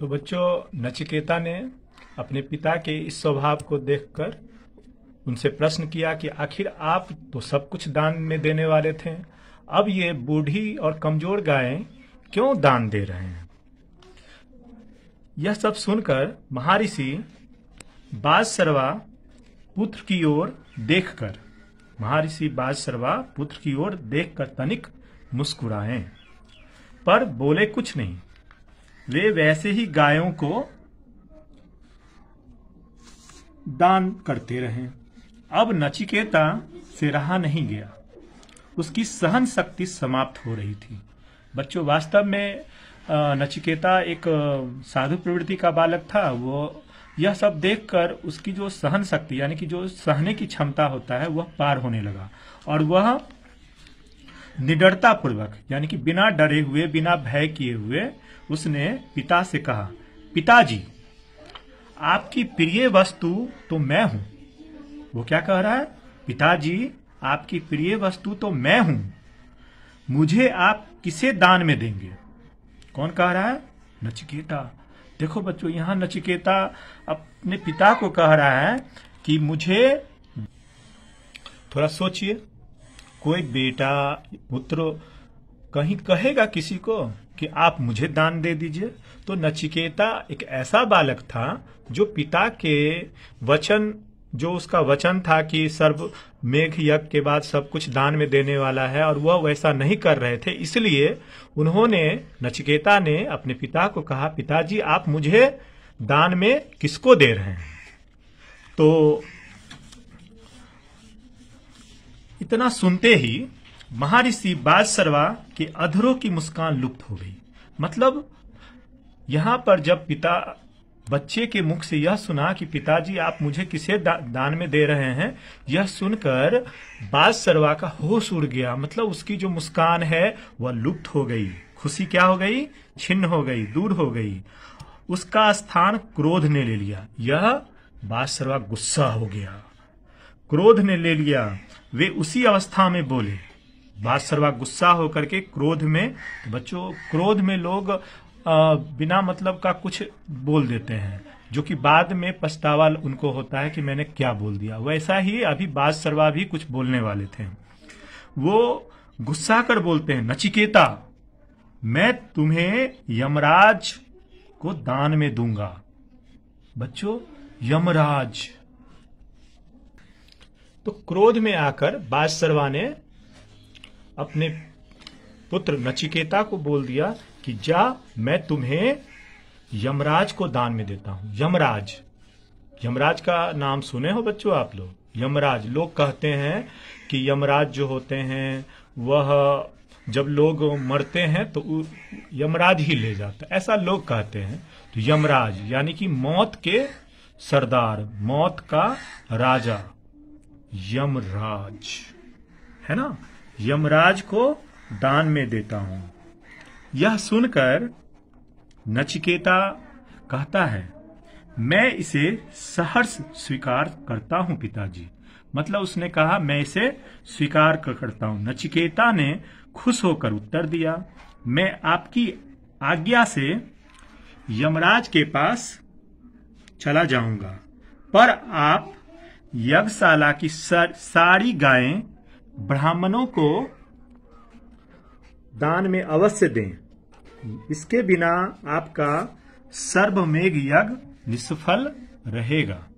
तो बच्चों नचिकेता ने अपने पिता के इस स्वभाव को देखकर उनसे प्रश्न किया कि आखिर आप तो सब कुछ दान में देने वाले थे अब ये बूढ़ी और कमजोर गायें क्यों दान दे रहे हैं यह सब सुनकर महर्षि बाजसरवा पुत्र की ओर देखकर बाज बाजसरवा पुत्र की ओर देखकर तनिक मुस्कुराए पर बोले कुछ नहीं वे वैसे ही गायों को दान करते रहे अब नचिकेता से रहा नहीं गया उसकी सहन शक्ति समाप्त हो रही थी बच्चों वास्तव में नचिकेता एक साधु प्रवृत्ति का बालक था वो यह सब देखकर उसकी जो सहन शक्ति यानी कि जो सहने की क्षमता होता है वह पार होने लगा और वह निडरतापूर्वक यानी कि बिना डरे हुए बिना भय किए हुए उसने पिता से कहा पिताजी आपकी प्रिय वस्तु तो मैं हूं वो क्या कह रहा है पिताजी आपकी प्रिय वस्तु तो मैं हूं मुझे आप किसे दान में देंगे कौन कह रहा है नचिकेता देखो बच्चों यहां नचिकेता अपने पिता को कह रहा है कि मुझे थोड़ा सोचिए कोई बेटा पुत्र कहीं कहेगा किसी को कि आप मुझे दान दे दीजिए तो नचिकेता एक ऐसा बालक था जो पिता के वचन जो उसका वचन था कि सर्व मेघ यज्ञ के बाद सब कुछ दान में देने वाला है और वह वैसा नहीं कर रहे थे इसलिए उन्होंने नचिकेता ने अपने पिता को कहा पिताजी आप मुझे दान में किसको दे रहे हैं तो इतना सुनते ही महर्षि बाजसरवा के अधरों की मुस्कान लुप्त हो गई मतलब यहां पर जब पिता बच्चे के मुख से यह सुना कि पिताजी आप मुझे किसे दा, दान में दे रहे हैं यह सुनकर बाजसरवा का होश उड़ गया मतलब उसकी जो मुस्कान है वह लुप्त हो गई खुशी क्या हो गई छिन्न हो गई दूर हो गई उसका स्थान क्रोध ने ले लिया यह बादसरवा गुस्सा हो गया क्रोध ने ले लिया वे उसी अवस्था में बोले बादसरवा गुस्सा होकर के क्रोध में तो बच्चों क्रोध में लोग आ, बिना मतलब का कुछ बोल देते हैं जो कि बाद में पछतावा उनको होता है कि मैंने क्या बोल दिया वैसा ही अभी बादसरवा भी कुछ बोलने वाले थे वो गुस्सा कर बोलते हैं नचिकेता मैं तुम्हें यमराज को दान में दूंगा बच्चों यमराज तो क्रोध में आकर बादसरवा ने अपने पुत्र नचिकेता को बोल दिया कि जा मैं तुम्हें यमराज को दान में देता हूं यमराज यमराज का नाम सुने हो बच्चों आप लोग यमराज लोग कहते हैं कि यमराज जो होते हैं वह जब लोग मरते हैं तो यमराज ही ले जाता ऐसा लोग कहते हैं तो यमराज यानी कि मौत के सरदार मौत का राजा यमराज है ना यमराज को दान में देता हूं यह सुनकर नचिकेता कहता है मैं इसे सहर्ष स्वीकार करता हूं पिताजी मतलब उसने कहा मैं इसे स्वीकार करता हूं नचिकेता ने खुश होकर उत्तर दिया मैं आपकी आज्ञा से यमराज के पास चला जाऊंगा पर आप यज्ञशाला की सारी गायें ब्राह्मणों को दान में अवश्य दें इसके बिना आपका सर्वमेघ यज्ञ निष्फल रहेगा